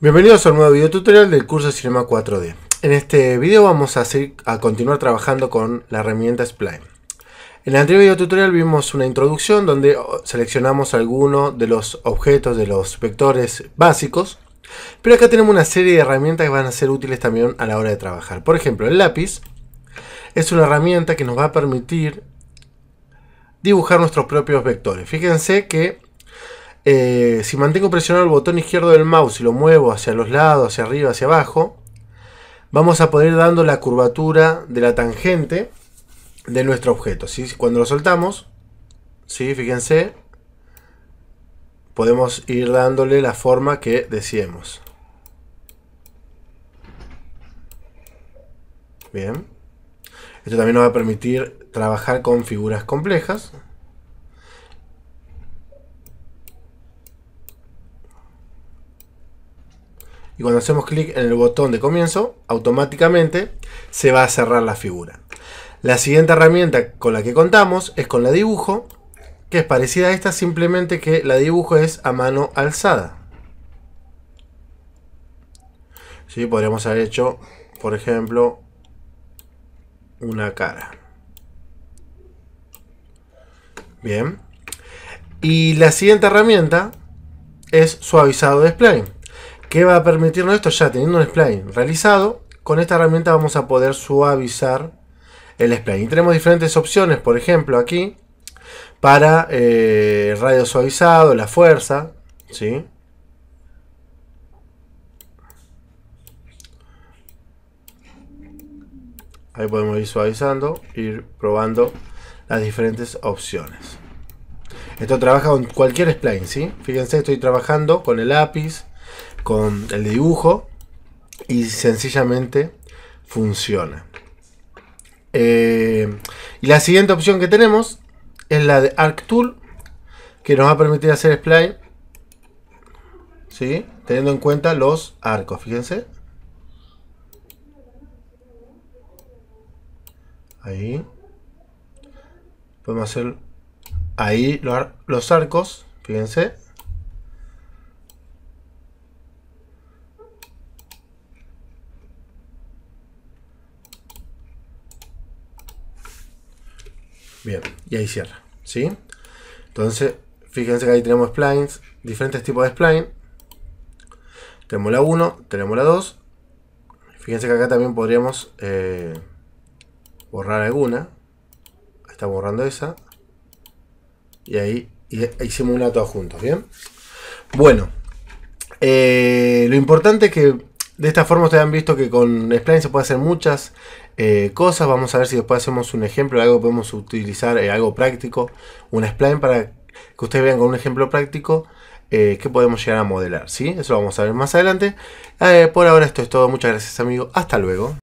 Bienvenidos a un nuevo video tutorial del curso de Cinema 4D. En este video vamos a, seguir, a continuar trabajando con la herramienta Spline. En el anterior video tutorial vimos una introducción donde oh, seleccionamos algunos de los objetos, de los vectores básicos. Pero acá tenemos una serie de herramientas que van a ser útiles también a la hora de trabajar. Por ejemplo, el lápiz es una herramienta que nos va a permitir dibujar nuestros propios vectores. Fíjense que eh, si mantengo presionado el botón izquierdo del mouse y lo muevo hacia los lados, hacia arriba, hacia abajo, vamos a poder ir dando la curvatura de la tangente de nuestro objeto. Cuando lo soltamos, ¿sí? fíjense, podemos ir dándole la forma que deseemos. Bien. Esto también nos va a permitir trabajar con figuras complejas. y cuando hacemos clic en el botón de comienzo, automáticamente se va a cerrar la figura. La siguiente herramienta con la que contamos es con la dibujo, que es parecida a esta, simplemente que la dibujo es a mano alzada. ¿Sí? Podríamos haber hecho, por ejemplo, una cara. Bien. Y la siguiente herramienta es suavizado de spline. ¿Qué va a permitirnos esto? Ya teniendo un spline realizado, con esta herramienta vamos a poder suavizar el spline. Y tenemos diferentes opciones, por ejemplo, aquí, para eh, radio suavizado, la fuerza, ¿sí? Ahí podemos ir suavizando, ir probando las diferentes opciones. Esto trabaja con cualquier spline, ¿sí? Fíjense, estoy trabajando con el lápiz, con el dibujo y sencillamente funciona. Eh, y la siguiente opción que tenemos es la de arc tool que nos va a permitir hacer spline ¿sí? teniendo en cuenta los arcos, fíjense. Ahí. Podemos hacer ahí los arcos, fíjense. Bien, y ahí cierra, ¿sí? Entonces, fíjense que ahí tenemos splines, diferentes tipos de spline. Tenemos la 1, tenemos la 2. Fíjense que acá también podríamos eh, borrar alguna. Está borrando esa. Y ahí hicimos una todos juntos, ¿bien? Bueno, eh, lo importante es que de esta forma ustedes han visto que con Spline se puede hacer muchas eh, cosas. Vamos a ver si después hacemos un ejemplo, algo podemos utilizar, eh, algo práctico, un spline para que ustedes vean con un ejemplo práctico eh, que podemos llegar a modelar. ¿sí? Eso lo vamos a ver más adelante. por ahora esto es todo. Muchas gracias amigos. Hasta luego.